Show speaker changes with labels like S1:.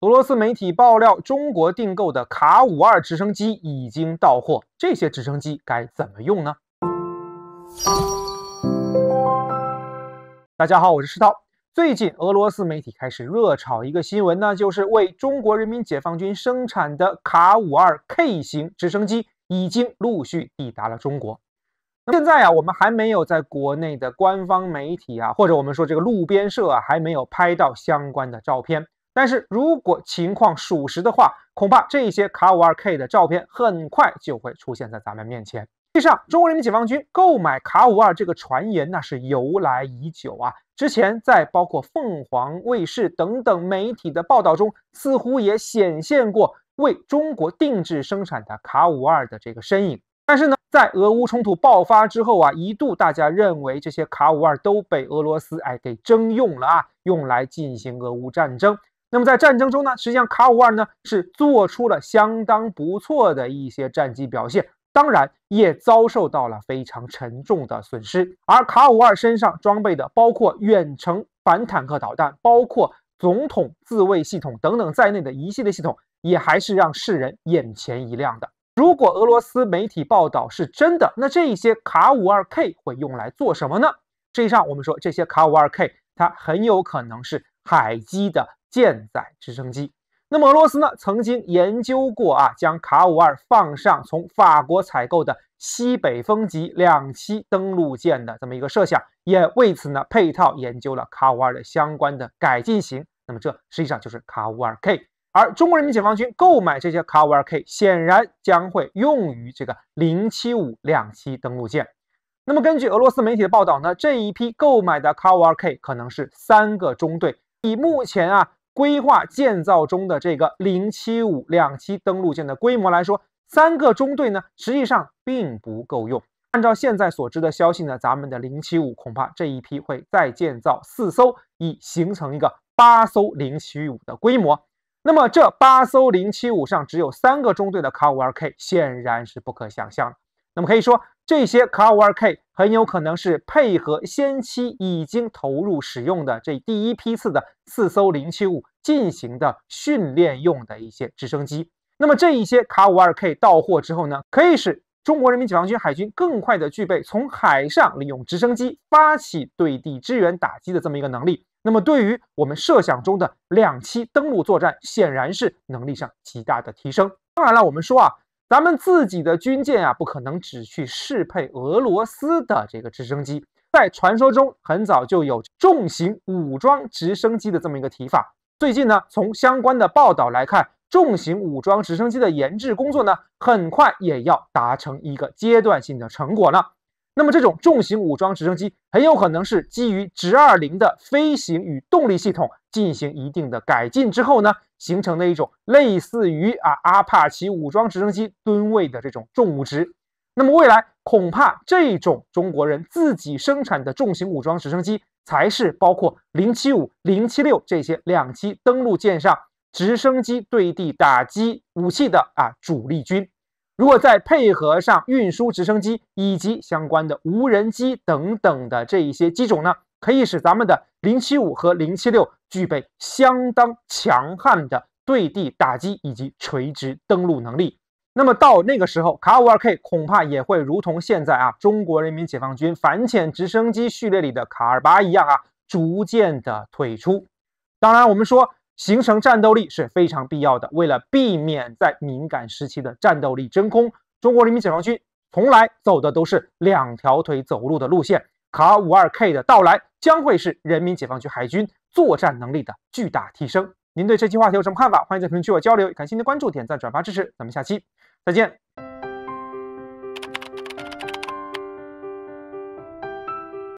S1: 俄罗斯媒体爆料，中国订购的卡五二直升机已经到货。这些直升机该怎么用呢？大家好，我是石涛。最近俄罗斯媒体开始热炒一个新闻，呢，就是为中国人民解放军生产的卡五二 K 型直升机已经陆续抵达了中国。现在啊，我们还没有在国内的官方媒体啊，或者我们说这个路边社啊，还没有拍到相关的照片。但是如果情况属实的话，恐怕这些卡五二 K 的照片很快就会出现在咱们面前。实际上，中国人民解放军购买卡五二这个传言那是由来已久啊。之前在包括凤凰卫视等等媒体的报道中，似乎也显现过为中国定制生产的卡五二的这个身影。但是呢，在俄乌冲突爆发之后啊，一度大家认为这些卡五二都被俄罗斯哎给征用了啊，用来进行俄乌战争。那么在战争中呢，实际上卡五二呢是做出了相当不错的一些战绩表现，当然也遭受到了非常沉重的损失。而卡五二身上装备的包括远程反坦克导弹、包括总统自卫系统等等在内的一系列系统，也还是让世人眼前一亮的。如果俄罗斯媒体报道是真的，那这些卡五二 K 会用来做什么呢？实际上，我们说这些卡五二 K 它很有可能是海基的。舰载直升机。那么俄罗斯呢，曾经研究过啊，将卡五二放上从法国采购的西北风级两栖登陆舰的这么一个设想，也为此呢配套研究了卡五二的相关的改进型。那么这实际上就是卡五二 K。而中国人民解放军购买这些卡五二 K，显然将会用于这个零七五两栖登陆舰。那么根据俄罗斯媒体的报道呢，这一批购买的卡五二 K 可能是三个中队。以目前啊。规划建造中的这个零七五两栖登陆舰的规模来说，三个中队呢，实际上并不够用。按照现在所知的消息呢，咱们的零七五恐怕这一批会再建造四艘，以形成一个八艘零七五的规模。那么这八艘零七五上只有三个中队的卡五二 K 显然是不可想象。那么可以说，这些卡五二 K 很有可能是配合先期已经投入使用的这第一批次的四艘零七五。进行的训练用的一些直升机，那么这一些卡五二 K 到货之后呢，可以使中国人民解放军海军更快的具备从海上利用直升机发起对地支援打击的这么一个能力。那么对于我们设想中的两栖登陆作战，显然是能力上极大的提升。当然了，我们说啊，咱们自己的军舰啊，不可能只去适配俄罗斯的这个直升机。在传说中，很早就有重型武装直升机的这么一个提法。最近呢，从相关的报道来看，重型武装直升机的研制工作呢，很快也要达成一个阶段性的成果了。那么，这种重型武装直升机很有可能是基于直二零的飞行与动力系统进行一定的改进之后呢，形成的一种类似于啊阿帕奇武装直升机吨位的这种重物值。那么未来。恐怕这种中国人自己生产的重型武装直升机，才是包括零七五、零七六这些两栖登陆舰上直升机对地打击武器的啊主力军。如果再配合上运输直升机以及相关的无人机等等的这一些机种呢，可以使咱们的零七五和零七六具备相当强悍的对地打击以及垂直登陆能力。那么到那个时候，卡五二 K 恐怕也会如同现在啊中国人民解放军反潜直升机序列里的卡尔八一样啊，逐渐的退出。当然，我们说形成战斗力是非常必要的。为了避免在敏感时期的战斗力真空，中国人民解放军从来走的都是两条腿走路的路线。卡五二 K 的到来将会是人民解放军海军作战能力的巨大提升。您对这期话题有什么看法？欢迎在评论区我交流。感谢您的关注、点赞、转发、支持。咱们下期。再见。